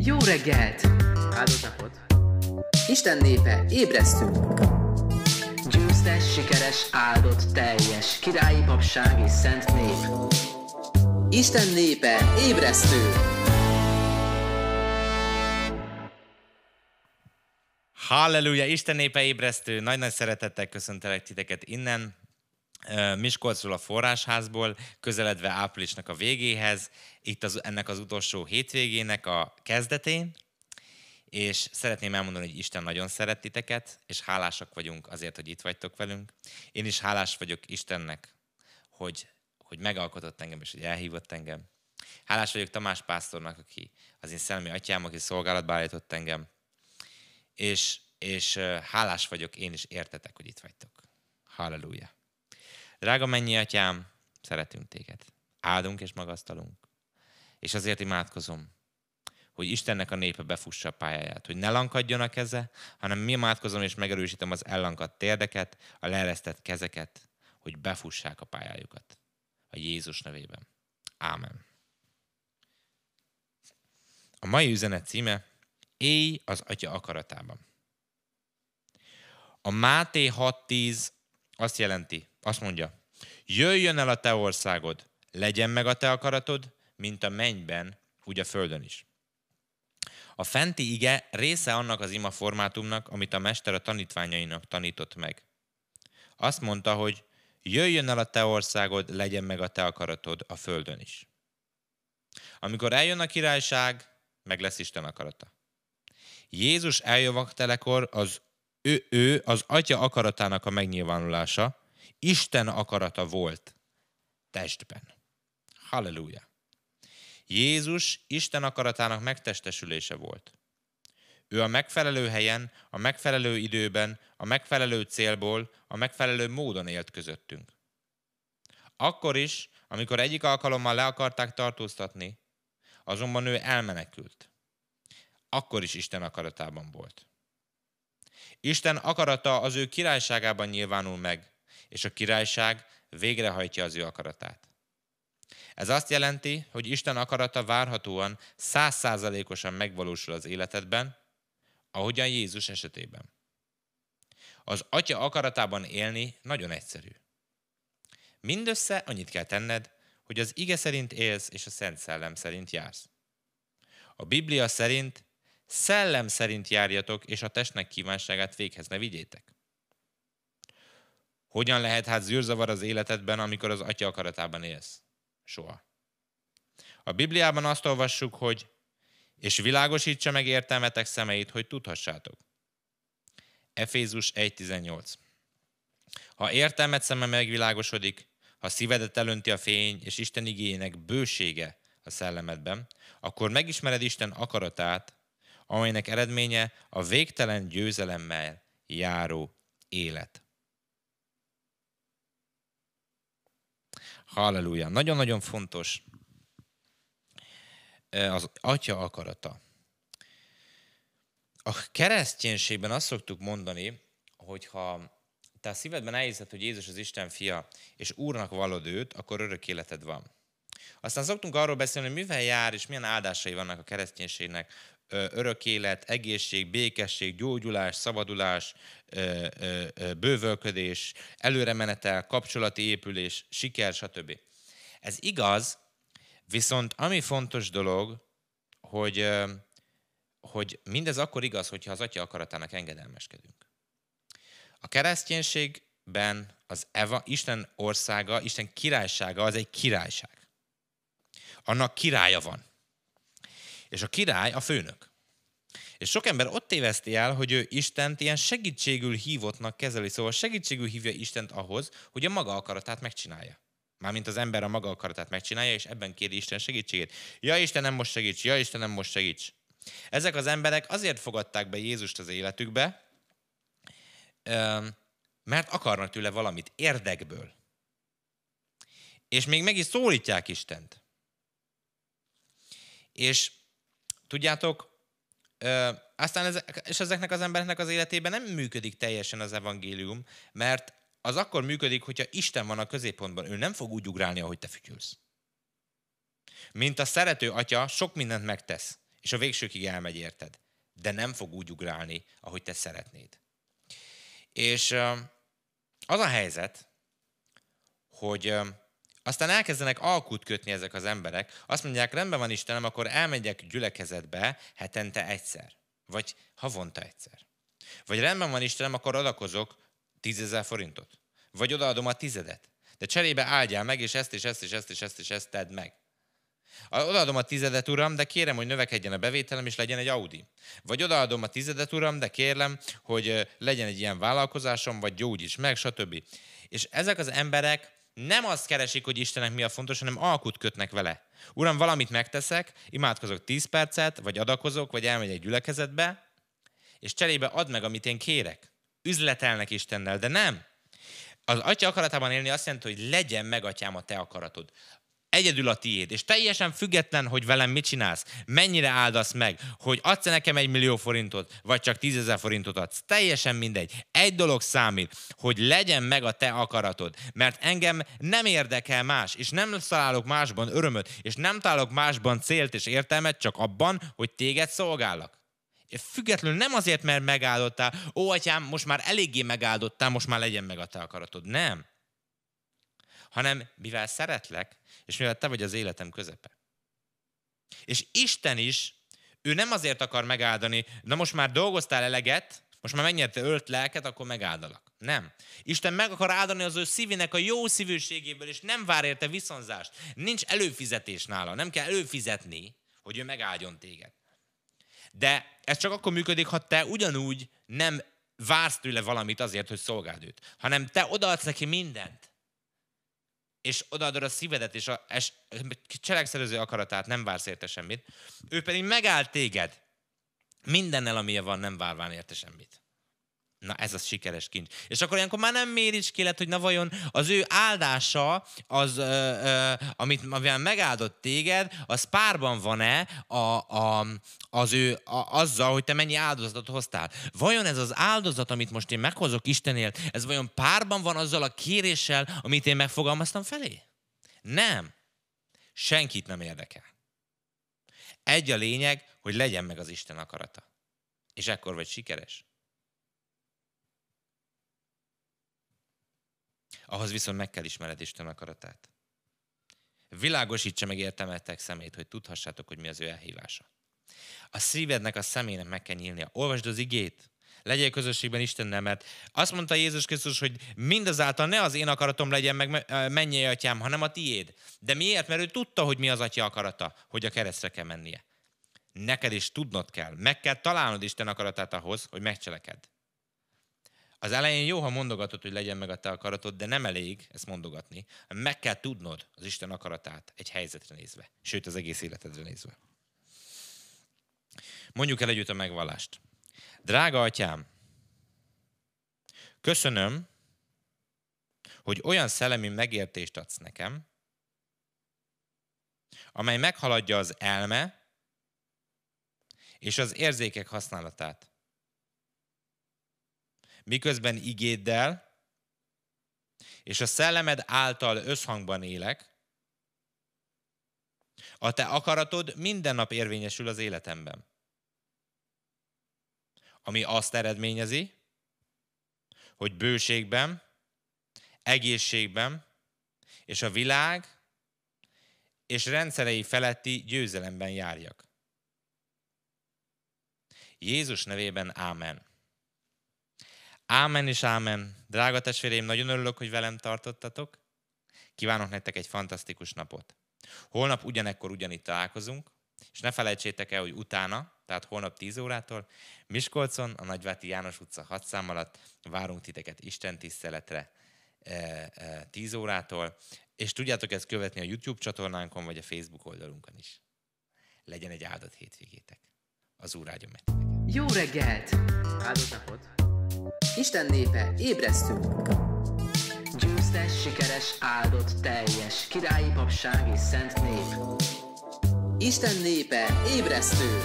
Jó reggelt! Áldott napot! Isten népe, ébresztünk! Győztes, sikeres, áldott, teljes, királyi papság és szent nép. Isten népe, ébresztő! Halleluja, Isten népe ébresztő! Nagy-nagy szeretettel köszöntelek titeket innen, Miskolcról a forrásházból, közeledve áprilisnak a végéhez, itt az, ennek az utolsó hétvégének a kezdetén, és szeretném elmondani, hogy Isten nagyon szeret titeket, és hálásak vagyunk azért, hogy itt vagytok velünk. Én is hálás vagyok Istennek, hogy, hogy megalkotott engem, és hogy elhívott engem. Hálás vagyok Tamás pásztornak, aki az én szellemi atyám, aki szolgálatba állított engem. És, és hálás vagyok én is értetek, hogy itt vagytok. Halleluja! Drága mennyi atyám, szeretünk téged. Áldunk és magasztalunk. És azért imádkozom, hogy Istennek a népe befussa a pályáját, hogy ne lankadjon a keze, hanem mi imádkozom és megerősítem az ellankadt térdeket, a leeresztett kezeket, hogy befussák a pályájukat. A Jézus nevében. Ámen. A mai üzenet címe Éj az Atya akaratában. A Máté 6.10 azt jelenti, azt mondja, jöjjön el a te országod, legyen meg a te akaratod, mint a mennyben, úgy a földön is. A fenti ige része annak az ima formátumnak, amit a mester a tanítványainak tanított meg. Azt mondta, hogy jöjjön el a te országod, legyen meg a te akaratod a földön is. Amikor eljön a királyság, meg lesz Isten akarata. Jézus telekor az ő, ő az atya akaratának a megnyilvánulása, Isten akarata volt testben. Halleluja! Jézus Isten akaratának megtestesülése volt. Ő a megfelelő helyen, a megfelelő időben, a megfelelő célból, a megfelelő módon élt közöttünk. Akkor is, amikor egyik alkalommal le akarták tartóztatni, azonban ő elmenekült. Akkor is Isten akaratában volt. Isten akarata az ő királyságában nyilvánul meg, és a királyság végrehajtja az ő akaratát. Ez azt jelenti, hogy Isten akarata várhatóan százszázalékosan megvalósul az életedben, ahogyan Jézus esetében. Az Atya akaratában élni nagyon egyszerű. Mindössze annyit kell tenned, hogy az ige szerint élsz és a Szent Szellem szerint jársz. A Biblia szerint szellem szerint járjatok, és a testnek kívánságát véghez ne vigyétek. Hogyan lehet hát zűrzavar az életedben, amikor az atya akaratában élsz? Soha. A Bibliában azt olvassuk, hogy és világosítsa meg értelmetek szemeit, hogy tudhassátok. Efézus 1.18 Ha értelmet szeme megvilágosodik, ha szívedet elönti a fény, és Isten igényének bősége a szellemedben, akkor megismered Isten akaratát, amelynek eredménye a végtelen győzelemmel járó élet. Halleluja. Nagyon-nagyon fontos e, az atya akarata. A kereszténységben azt szoktuk mondani, hogyha te a szívedben elhiszed, hogy Jézus az Isten fia, és Úrnak vallod őt, akkor örök életed van. Aztán szoktunk arról beszélni, hogy mivel jár és milyen áldásai vannak a kereszténységnek örök élet, egészség, békesség, gyógyulás, szabadulás, bővölködés, előremenetel, kapcsolati épülés, siker, stb. Ez igaz, viszont ami fontos dolog, hogy, hogy mindez akkor igaz, hogyha az atya akaratának engedelmeskedünk. A kereszténységben az Eva, Isten országa, Isten királysága az egy királyság. Annak királya van. És a király a főnök. És sok ember ott téveszti el, hogy ő Istent ilyen segítségül hívottnak kezeli, szóval segítségül hívja Istent ahhoz, hogy a maga akaratát megcsinálja. Mármint az ember a maga akaratát megcsinálja, és ebben kéri Isten segítségét. Ja Istenem, most segíts! Ja Istenem, most segíts! Ezek az emberek azért fogadták be Jézust az életükbe, mert akarnak tőle valamit érdekből. És még meg is szólítják Istent. És Tudjátok, ö, aztán ez, és ezeknek az embereknek az életében nem működik teljesen az evangélium, mert az akkor működik, hogyha Isten van a középpontban. Ő nem fog úgy ugrálni, ahogy te fütyülsz. Mint a szerető atya sok mindent megtesz, és a végsőkig elmegy érted. De nem fog úgy ugrálni, ahogy te szeretnéd. És az a helyzet, hogy aztán elkezdenek alkut kötni ezek az emberek, azt mondják, rendben van Istenem, akkor elmegyek gyülekezetbe hetente egyszer, vagy havonta egyszer. Vagy rendben van Istenem, akkor adakozok tízezer forintot, vagy odaadom a tizedet, de cserébe áldjál meg, és ezt, és ezt, és ezt, és ezt, és ezt tedd meg. Odaadom a tizedet, uram, de kérem, hogy növekedjen a bevételem, és legyen egy Audi. Vagy odaadom a tizedet, uram, de kérlem, hogy legyen egy ilyen vállalkozásom, vagy gyógyíts meg, stb. És ezek az emberek nem azt keresik, hogy Istenek mi a fontos, hanem alkut kötnek vele. Uram, valamit megteszek, imádkozok 10 percet, vagy adakozok, vagy elmegyek egy gyülekezetbe, és cserébe add meg, amit én kérek. Üzletelnek Istennel, de nem. Az atya akaratában élni azt jelenti, hogy legyen meg, atyám, a te akaratod egyedül a tiéd, és teljesen független, hogy velem mit csinálsz, mennyire áldasz meg, hogy adsz -e nekem egy millió forintot, vagy csak tízezer forintot adsz, teljesen mindegy. Egy dolog számít, hogy legyen meg a te akaratod, mert engem nem érdekel más, és nem találok másban örömöt, és nem találok másban célt és értelmet, csak abban, hogy téged szolgálak függetlenül nem azért, mert megáldottál, ó, atyám, most már eléggé megáldottál, most már legyen meg a te akaratod. Nem hanem mivel szeretlek, és mivel te vagy az életem közepe. És Isten is, ő nem azért akar megáldani, na most már dolgoztál eleget, most már megnyerte ölt lelket, akkor megáldalak. Nem. Isten meg akar áldani az ő szívének a jó szívűségéből, és nem vár érte viszonzást. Nincs előfizetés nála, nem kell előfizetni, hogy ő megáldjon téged. De ez csak akkor működik, ha te ugyanúgy nem vársz tőle valamit azért, hogy szolgáld őt, hanem te odaadsz neki mindent és odaadod a szívedet, és a és cselekszelőző akaratát, nem vársz érte semmit. Ő pedig megáll téged mindennel, amilyen van, nem várván érte semmit. Na ez az sikeres kincs. És akkor ilyenkor már nem méricskéled, hogy na vajon az ő áldása, az, ö, ö, amit amivel megáldott téged, az párban van-e a, a, az ő, a, azzal, hogy te mennyi áldozatot hoztál. Vajon ez az áldozat, amit most én meghozok Istenél, ez vajon párban van azzal a kéréssel, amit én megfogalmaztam felé? Nem. Senkit nem érdekel. Egy a lényeg, hogy legyen meg az Isten akarata. És ekkor vagy sikeres. ahhoz viszont meg kell ismered Isten akaratát. Világosítsa meg értelmetek szemét, hogy tudhassátok, hogy mi az ő elhívása. A szívednek, a szemének meg kell nyílnia. Olvasd az igét, legyél közösségben Istennel, mert azt mondta Jézus Krisztus, hogy mindazáltal ne az én akaratom legyen meg mennyi atyám, hanem a tiéd. De miért? Mert ő tudta, hogy mi az atya akarata, hogy a keresztre kell mennie. Neked is tudnod kell, meg kell találnod Isten akaratát ahhoz, hogy megcseleked. Az elején jó, ha mondogatod, hogy legyen meg a te akaratod, de nem elég ezt mondogatni. Meg kell tudnod az Isten akaratát egy helyzetre nézve, sőt az egész életedre nézve. Mondjuk el együtt a megvallást. Drága atyám, köszönöm, hogy olyan szellemi megértést adsz nekem, amely meghaladja az elme és az érzékek használatát miközben igéddel, és a szellemed által összhangban élek, a te akaratod minden nap érvényesül az életemben. Ami azt eredményezi, hogy bőségben, egészségben és a világ és rendszerei feletti győzelemben járjak. Jézus nevében ámen. Ámen és ámen. Drága testvéreim, nagyon örülök, hogy velem tartottatok. Kívánok nektek egy fantasztikus napot. Holnap ugyanekkor ugyanitt találkozunk, és ne felejtsétek el, hogy utána, tehát holnap 10 órától, Miskolcon, a Nagyváti János utca 6 szám alatt várunk titeket Isten tiszteletre 10 eh, eh, órától, és tudjátok ezt követni a YouTube csatornánkon, vagy a Facebook oldalunkon is. Legyen egy áldott hétvégétek. Az úr áldjon meg titeket. Jó reggelt! Áldott napot! Isten népe, ébresztünk! Győztes, sikeres, áldott, teljes, királyi papság és szent nép. Isten népe, ébresztő!